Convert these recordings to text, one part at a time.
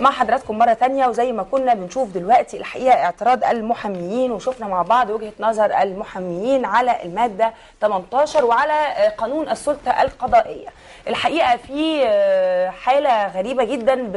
مع حضراتكم مره ثانيه وزي ما كنا بنشوف دلوقتي الحقيقه اعتراض المحاميين وشفنا مع بعض وجهه نظر المحاميين على الماده 18 وعلى آه، قانون السلطه القضائيه الحقيقه في آه، حاله غريبه جدا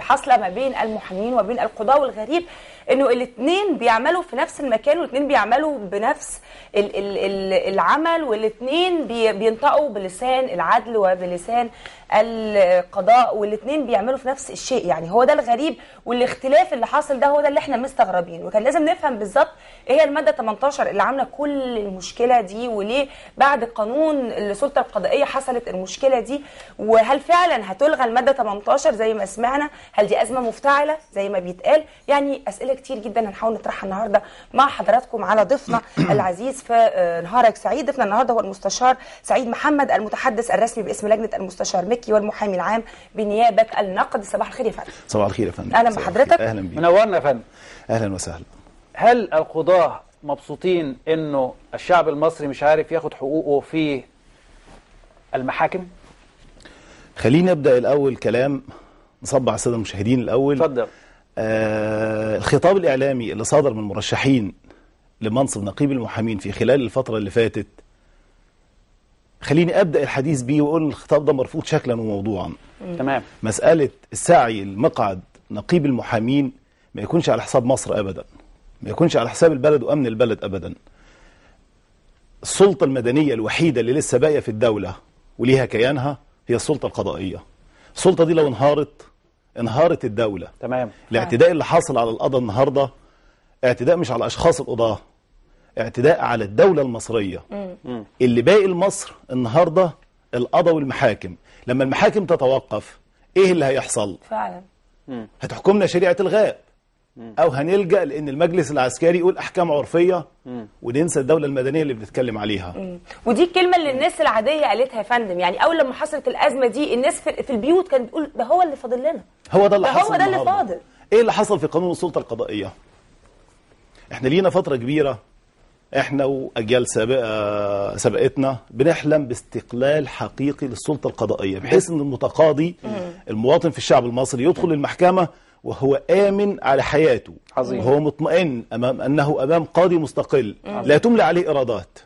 حاصله ما بين المحامين وبين القضاه والغريب انه الاثنين بيعملوا في نفس المكان والاثنين بيعملوا بنفس الـ الـ العمل والاثنين بينطقوا بلسان العدل وبلسان القضاء والاثنين بيعملوا في نفس الشيء يعني هو ده الغريب والاختلاف اللي حاصل ده هو ده اللي احنا مستغربين وكان لازم نفهم بالظبط ايه هي الماده 18 اللي عامله كل المشكله دي وليه بعد قانون السلطه القضائيه حصلت المشكله دي وهل فعلا هتلغى الماده 18 زي ما سمعنا هل دي ازمه مفتعله زي ما بيتقال يعني اسئله كتير جدا هنحاول نطرحها النهارده مع حضراتكم على ضيفنا العزيز في آه، نهارك سعيد ضيفنا النهارده هو المستشار سعيد محمد المتحدث الرسمي باسم لجنه المستشار المكي والمحامي العام بنيابه النقد صباح الخير يا فندم صباح الخير يا فندم اهلا بحضرتك اهلا بيك منورنا يا فندم اهلا وسهلا هل القضاه مبسوطين انه الشعب المصري مش عارف ياخد حقوقه في المحاكم خليني ابدا الاول كلام نصب على الساده المشاهدين الاول اتفضل آه الخطاب الاعلامي اللي صادر من مرشحين لمنصب نقيب المحامين في خلال الفتره اللي فاتت خليني أبدأ الحديث بيه وأقول الخطاب ده مرفوض شكلا وموضوعا تمام مسألة السعي المقعد نقيب المحامين ما يكونش على حساب مصر أبدا ما يكونش على حساب البلد وأمن البلد أبدا السلطة المدنية الوحيدة اللي لسه باقية في الدولة وليها كيانها هي السلطة القضائية السلطة دي لو انهارت انهارت الدولة تمام الاعتداء اللي حاصل على القضاء النهاردة اعتداء مش على أشخاص القضاة اعتداء على الدولة المصرية مم. اللي باقي لمصر النهاردة القضاء والمحاكم لما المحاكم تتوقف ايه اللي هيحصل فعلا هتحكمنا شريعة الغاء او هنلجأ لان المجلس العسكري يقول احكام عرفية وننسى الدولة المدنية اللي بنتكلم عليها ودي الكلمة اللي الناس العادية قالتها يا فندم يعني اول لما حصلت الازمة دي الناس في البيوت كانت بتقول ده هو اللي فاضل لنا هو ده اللي ده حصل هو ده اللي فاضل ايه اللي حصل في قانون السلطة القضائية احنا لينا فترة كبيرة احنا واجيال سابقه سبقتنا بنحلم باستقلال حقيقي للسلطه القضائيه بحيث ان المتقاضي المواطن في الشعب المصري يدخل المحكمه وهو آمن على حياته عظيم. وهو مطمئن أمام أنه أمام قاضي مستقل عظيم. لا تملى عليه إرادات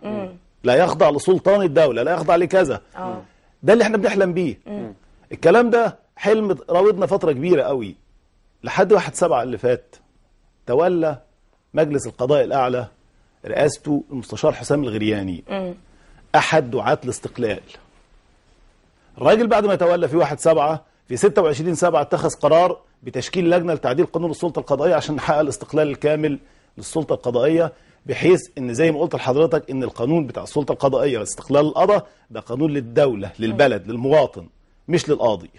لا يخضع لسلطان الدولة لا يخضع لكذا آه. ده اللي احنا بنحلم بيه مم. الكلام ده حلم راودنا فترة كبيرة قوي لحد واحد سبعة اللي فات تولى مجلس القضاء الأعلى رئاسته المستشار حسام الغرياني أحد دعاة الاستقلال الراجل بعد ما يتولى في 1 7 في 26 7 اتخذ قرار بتشكيل لجنة لتعديل قانون السلطة القضائية عشان نحقق الاستقلال الكامل للسلطة القضائية بحيث ان زي ما قلت لحضرتك ان القانون بتاع السلطة القضائية واستقلال القضاء ده قانون للدولة للبلد للمواطن مش للقاضي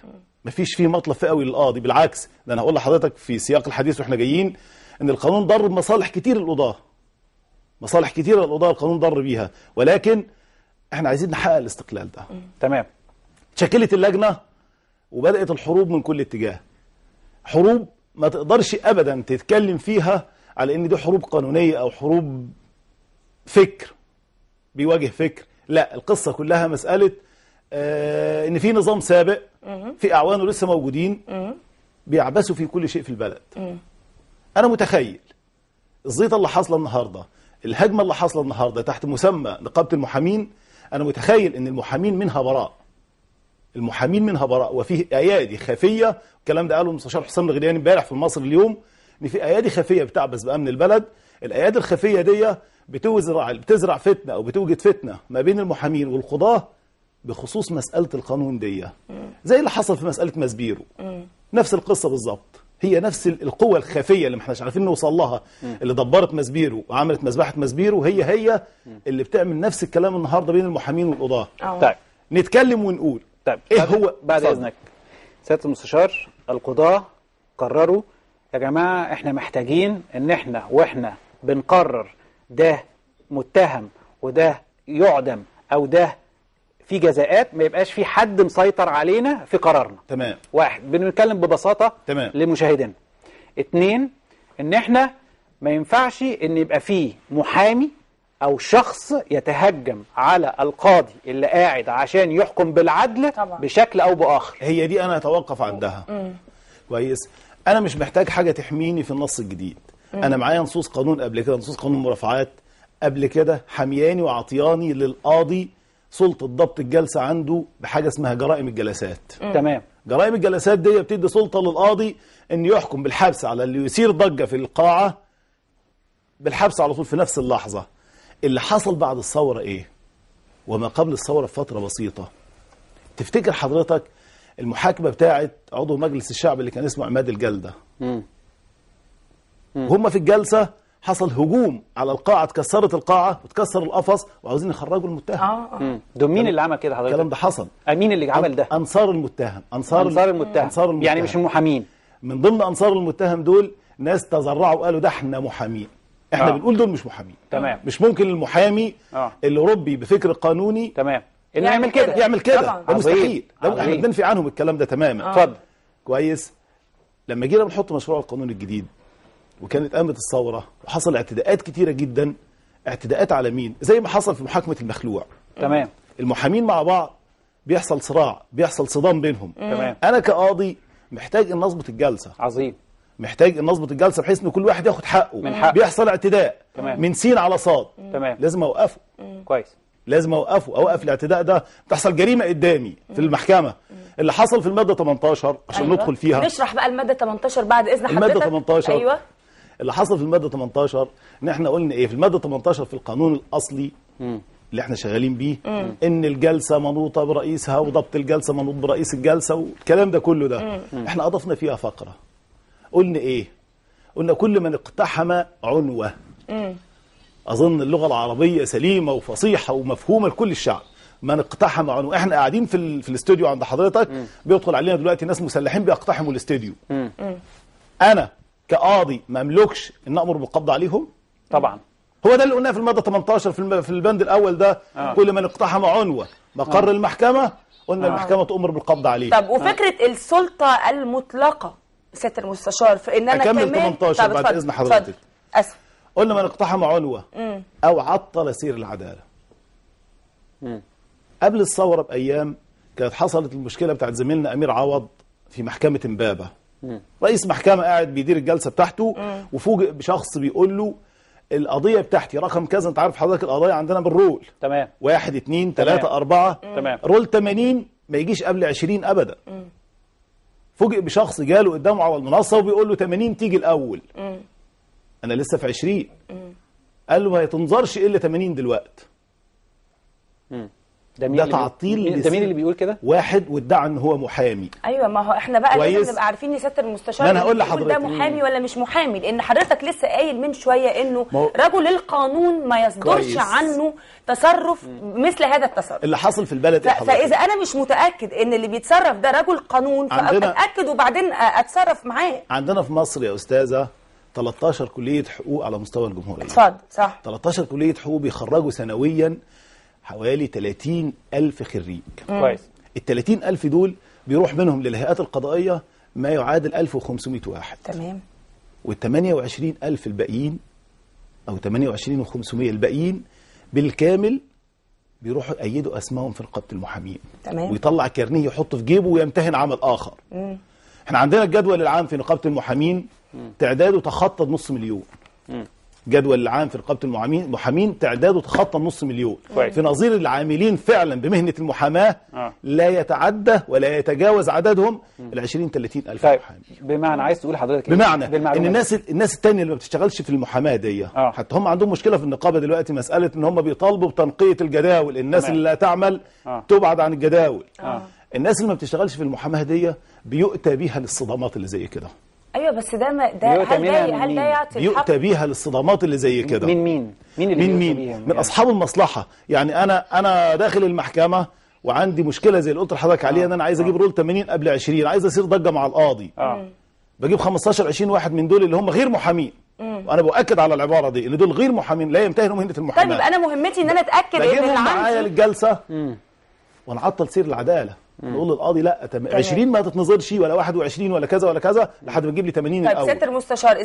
مفيش فيه مطلب فئوي للقاضي بالعكس ده انا هقول لحضرتك في سياق الحديث واحنا جايين ان القانون ضرب مصالح كتير للقضاه مصالح كتيرة الأوضاع القانون ضر بيها ولكن احنا عايزين نحقق الاستقلال ده تمام تشكلت اللجنة وبدأت الحروب من كل اتجاه حروب ما تقدرش أبدا تتكلم فيها على ان دي حروب قانونية او حروب فكر بيواجه فكر لا القصة كلها مسألة آه ان في نظام سابق في اعوانه لسه موجودين بيعبثوا في كل شيء في البلد انا متخيل الزيطة اللي حاصلة النهاردة الهجمة اللي حصلت النهاردة تحت مسمى نقابة المحامين أنا متخيل أن المحامين منها براء المحامين منها براء وفيه أيادي خفية الكلام ده قاله المستشار حسام الغلياني امبارح في مصر اليوم أن في أيادي خفية بتعبث بأمن البلد الأيادي الخفية دي بتزرع بتزرع فتنة أو بتوجد فتنة ما بين المحامين والقضاة بخصوص مسألة القانون دي زي اللي حصل في مسألة مزبيرو نفس القصة بالظبط هي نفس القوة الخفية اللي ما احناش عارفين نوصل لها اللي دبرت مسبيرو وعملت مذبحة مسبيرو هي هي اللي بتعمل نفس الكلام النهاردة بين المحامين والقضاة طيب. طيب نتكلم ونقول طيب ايه هو بعد صار. اذنك سيادة المستشار القضاة قرروا يا جماعة احنا محتاجين ان احنا واحنا بنقرر ده متهم وده يعدم او ده في جزاءات ما يبقاش في حد مسيطر علينا في قرارنا تمام واحد بنتكلم ببساطة تمام لمشاهدينا اتنين ان احنا ما ينفعش ان يبقى في محامي او شخص يتهجم على القاضي اللي قاعد عشان يحكم بالعدل طبعا. بشكل او باخر هي دي انا اتوقف عندها مم. كويس انا مش محتاج حاجه تحميني في النص الجديد مم. انا معايا نصوص قانون قبل كده نصوص قانون مرافعات قبل كده حمياني وعطياني للقاضي سلطه ضبط الجلسه عنده بحاجه اسمها جرائم الجلسات تمام جرائم الجلسات دي بتدي سلطه للقاضي ان يحكم بالحبس على اللي يثير ضجه في القاعه بالحبس على طول في نفس اللحظه اللي حصل بعد الثوره ايه وما قبل الثوره بفتره بسيطه تفتكر حضرتك المحاكمه بتاعت عضو مجلس الشعب اللي كان اسمه عماد الجلده هم في الجلسه حصل هجوم على القاعه اتكسرت القاعه وتكسر القفص وعاوزين يخرجوا المتهم اه اه دول مين اللي عمل كده حضرتك الكلام ده حصل آه، مين اللي عمل ده انصار المتهم انصار انصار المتهم, أنصار المتهم. يعني مش المحامين من ضمن انصار المتهم دول ناس تزرعوا وقالوا ده احنا محامين احنا آه. بنقول دول مش محامين تمام مش ممكن المحامي آه. اللي ربي بفكر قانوني تمام انه يعمل كده يعمل كده ده مستحيل ده احنا بننفي عنهم الكلام ده تماما اتفضل آه. كويس لما جينا بنحط مشروع القانون الجديد وكانت قامت الثورة وحصل اعتداءات كتيرة جدا اعتداءات على مين زي ما حصل في محاكمة المخلوع تمام المحامين مع بعض بيحصل صراع بيحصل صدام بينهم تمام أنا كقاضي محتاج ان اظبط الجلسة عظيم محتاج ان اظبط الجلسه بحيث ان كل واحد ياخد حقه من حق. بيحصل اعتداء تمام. من سين على صاد تمام. لازم اوقفه كويس لازم اوقفه اوقف الاعتداء ده بتحصل جريمه قدامي في المحكمه اللي حصل في الماده 18 عشان أيوة. ندخل فيها نشرح بقى الماده 18 بعد اذن حضرتك الماده 18 ايوه اللي حصل في الماده 18 ان احنا قلنا ايه في الماده 18 في القانون الاصلي اللي احنا شغالين بيه ان الجلسه منوطه برئيسها وضبط الجلسه منوط برئيس الجلسه والكلام ده كله ده احنا اضفنا فيها فقره قلنا ايه قلنا كل من اقتحم عنوه اظن اللغه العربيه سليمه وفصيحه ومفهومه لكل الشعب من اقتحم عنوه احنا قاعدين في, ال... في الاستوديو عند حضرتك م. بيدخل علينا دلوقتي ناس مسلحين بيقتحموا الاستوديو انا كقاضي ما املكش ان امر بالقبض عليهم طبعا هو ده اللي قلناه في الماده 18 في البند الاول ده آه. كل من اقتحم عنوه مقر آه. المحكمه قلنا آه. المحكمه تؤمر بالقبض عليه طب وفكره آه. السلطه المطلقه سياده المستشار في ان انا اكمل 18 بعد اذن حضرتك اسف قلنا من اقتحم عنوه مم. او عطل سير العداله مم. قبل الثوره بايام كانت حصلت المشكله بتاعت زميلنا امير عوض في محكمه امبابه رئيس محكمة قاعد بيدير الجلسة بتاعته وفوجئ بشخص بيقول له القضية بتاعتي رقم كذا انت عارف حضرتك القضايا عندنا بالرول تمام واحد اتنين تمام. تلاتة أربعة تمام رول 80 ما يجيش قبل 20 أبدا فوجئ بشخص جاله قدامه على المنصة وبيقول له 80 تيجي الأول مم. أنا لسه في 20 مم. قال له ما تنظرش إلا 80 دلوقتي ده مين ده تعطيل ده مين اللي بيقول كده؟ واحد وادعى ان هو محامي ايوه ما هو احنا بقى لازم نبقى عارفين يا سياده المستشار انا هقول لحضرتك ده محامي ولا مش محامي لان حضرتك لسه قايل من شويه انه ما... رجل القانون ما يصدرش كويس. عنه تصرف م. مثل هذا التصرف اللي حصل في البلد إيه ف... فاذا انا مش متاكد ان اللي بيتصرف ده رجل قانون عندنا... فاتاكد وبعدين اتصرف معاه عندنا في مصر يا استاذه 13 كليه حقوق على مستوى الجمهوريه اتفضل صح 13 كليه حقوق بيخرجوا سنويا حوالي 30 ألف خريج كويس ال 30 ألف دول بيروح منهم للهيئات القضائية ما يعادل 1500 واحد تمام وال 28 ألف الباقيين أو 28 و500 الباقيين بالكامل بيروحوا يأيدوا أسمائهم في رقابة المحامين تمام ويطلع كارنيه يحطه في جيبه ويمتهن عمل آخر مم. احنا عندنا الجدول العام في نقابة المحامين تعداده تخطى نص مليون مم. جدول العام في رقابه المحامين المحامين تعداده تخطى النص مليون في نظير العاملين فعلا بمهنه المحاماه آه. لا يتعدى ولا يتجاوز عددهم ال 20 30 الف طيب. محامي بمعنى عايز تقول حضرتك إيه؟ بمعنى ان الناس الناس الثانيه اللي ما بتشتغلش في المحاماه دي آه. حتى هم عندهم مشكله في النقابه دلوقتي مساله ان هم بيطالبوا بتنقيه الجداول الناس تمام. اللي لا تعمل آه. تبعد عن الجداول الناس اللي ما بتشتغلش في المحاماه دي بيؤتى بيها للصدمات اللي زي كده ايوه بس ده ما ده هل ده هل ده يعطي يؤتى بيها للصدمات اللي زي كده من مين مين اللي من مين يعني. من اصحاب المصلحه يعني انا انا داخل المحكمه وعندي مشكله زي اللي قلت لحضرتك عليها آه. ان انا عايز اجيب آه. رول 80 قبل 20 عايز اصير ضجه مع القاضي آه. بجيب 15 20 واحد من دول اللي هم غير محامين وانا باكد على العباره دي ان دول غير محامين لا يمتهنوا مهنه طيب، المحاماه طيب انا مهمتي ان انا اتاكد ان اللي عندي معايا للجلسه وانا عطل سير العداله نقول للقاضي لا 20 ما تتنظرش ولا 21 ولا كذا ولا كذا لحد ما تجيب لي 80 طيب، الاول طيب ست المستشار